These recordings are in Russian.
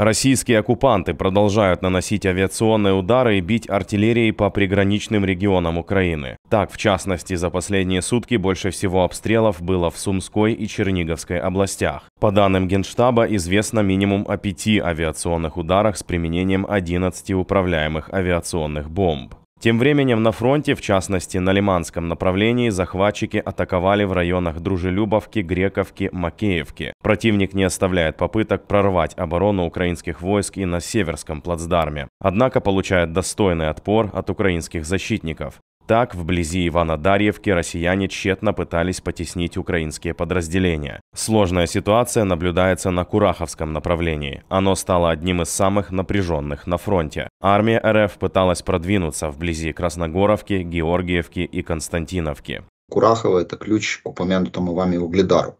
Российские оккупанты продолжают наносить авиационные удары и бить артиллерией по приграничным регионам Украины. Так, в частности, за последние сутки больше всего обстрелов было в Сумской и Черниговской областях. По данным Генштаба, известно минимум о пяти авиационных ударах с применением 11 управляемых авиационных бомб. Тем временем на фронте, в частности на Лиманском направлении, захватчики атаковали в районах Дружелюбовки, Грековки, Макеевки. Противник не оставляет попыток прорвать оборону украинских войск и на Северском плацдарме. Однако получает достойный отпор от украинских защитников. Так, вблизи Ивано-Дарьевки россияне тщетно пытались потеснить украинские подразделения. Сложная ситуация наблюдается на Кураховском направлении. Оно стало одним из самых напряженных на фронте. Армия РФ пыталась продвинуться вблизи Красногоровки, Георгиевки и Константиновки. Курахова – это ключ к упомянутому вами Угледару.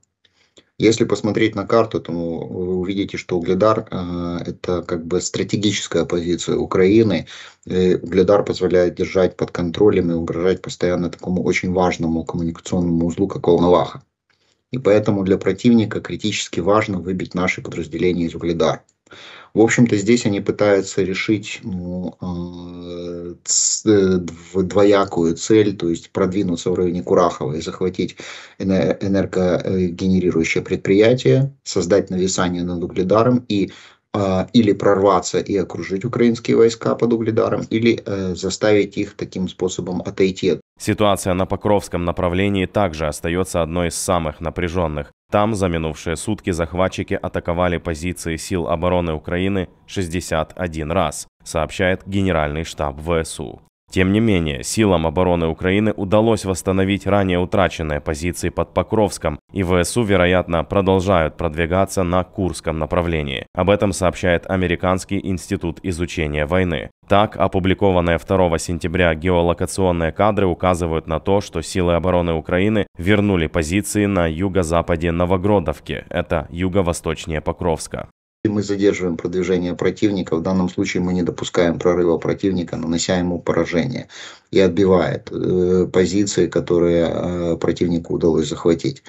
Если посмотреть на карту, то ну, вы увидите, что Угледар э, – это как бы стратегическая позиция Украины. И Угледар позволяет держать под контролем и угрожать постоянно такому очень важному коммуникационному узлу, как Волноваха. И поэтому для противника критически важно выбить наши подразделения из Угледара. В общем-то, здесь они пытаются решить ну, э, Э, двоякую цель, то есть продвинуться в районе Курахова и захватить энергогенерирующее предприятие, создать нависание над угледаром и а, или прорваться и окружить украинские войска под Угледаром, или э, заставить их таким способом отойти. Ситуация на Покровском направлении также остается одной из самых напряженных. Там за минувшие сутки захватчики атаковали позиции сил обороны Украины 61 раз, сообщает Генеральный штаб ВСУ. Тем не менее, силам обороны Украины удалось восстановить ранее утраченные позиции под Покровском, и ВСУ, вероятно, продолжают продвигаться на Курском направлении. Об этом сообщает Американский институт изучения войны. Так, опубликованные 2 сентября геолокационные кадры указывают на то, что силы обороны Украины вернули позиции на юго-западе Новогродовки, это юго-восточнее Покровска мы задерживаем продвижение противника. В данном случае мы не допускаем прорыва противника, нанося ему поражение и отбивает э, позиции, которые э, противнику удалось захватить.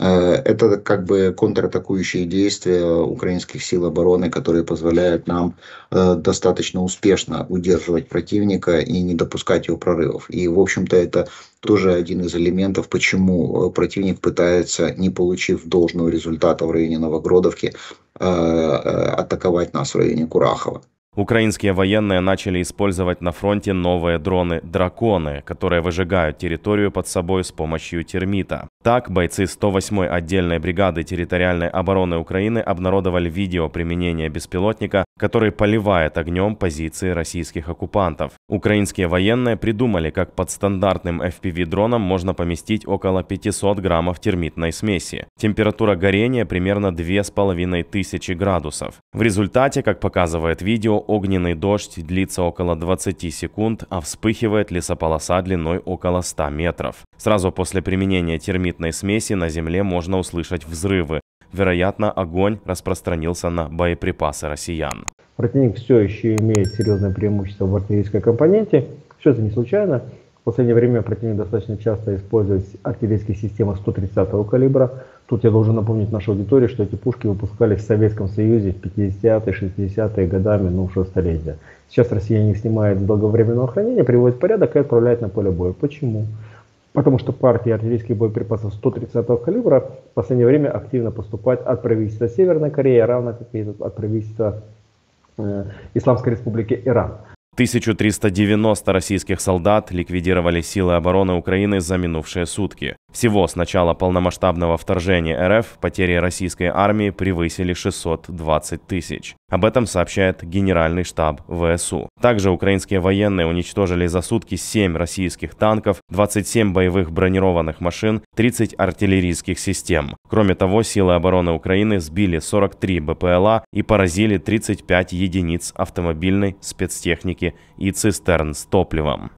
Э, это как бы контратакующие действия украинских сил обороны, которые позволяют нам э, достаточно успешно удерживать противника и не допускать его прорывов. И, в общем-то, это тоже один из элементов, почему э, противник пытается, не получив должного результата в районе Новогродовки, Э, э, атаковать нас в районе Курахова. Украинские военные начали использовать на фронте новые дроны «Драконы», которые выжигают территорию под собой с помощью термита. Так, бойцы 108-й отдельной бригады территориальной обороны Украины обнародовали видео применения беспилотника, который поливает огнем позиции российских оккупантов. Украинские военные придумали, как под стандартным FPV-дроном можно поместить около 500 граммов термитной смеси. Температура горения примерно 2500 градусов. В результате, как показывает видео, огненный дождь длится около 20 секунд, а вспыхивает лесополоса длиной около 100 метров. Сразу после применения термитной смеси на земле можно услышать взрывы. Вероятно, огонь распространился на боеприпасы россиян. Противник все еще имеет серьезное преимущество в артиллерийской компоненте. Все это не случайно. В последнее время противник достаточно часто использует артиллерийские системы 130-го калибра. Тут я должен напомнить нашей аудитории, что эти пушки выпускались в Советском Союзе в 50-е, 60-е годами минувшего столетия. Сейчас Россия не снимает долговременного хранения, приводит порядок и отправляет на поле боя. Почему? Потому что партии артиллерийских боеприпасов 130-го калибра в последнее время активно поступают от правительства Северной Кореи, равно как и от правительства Э, Исламской Республики Иран. 1390 российских солдат ликвидировали силы обороны Украины за минувшие сутки. Всего с начала полномасштабного вторжения РФ потери российской армии превысили 620 тысяч. Об этом сообщает Генеральный штаб ВСУ. Также украинские военные уничтожили за сутки 7 российских танков, 27 боевых бронированных машин, 30 артиллерийских систем. Кроме того, силы обороны Украины сбили 43 БПЛА и поразили 35 единиц автомобильной спецтехники и цистерн с топливом.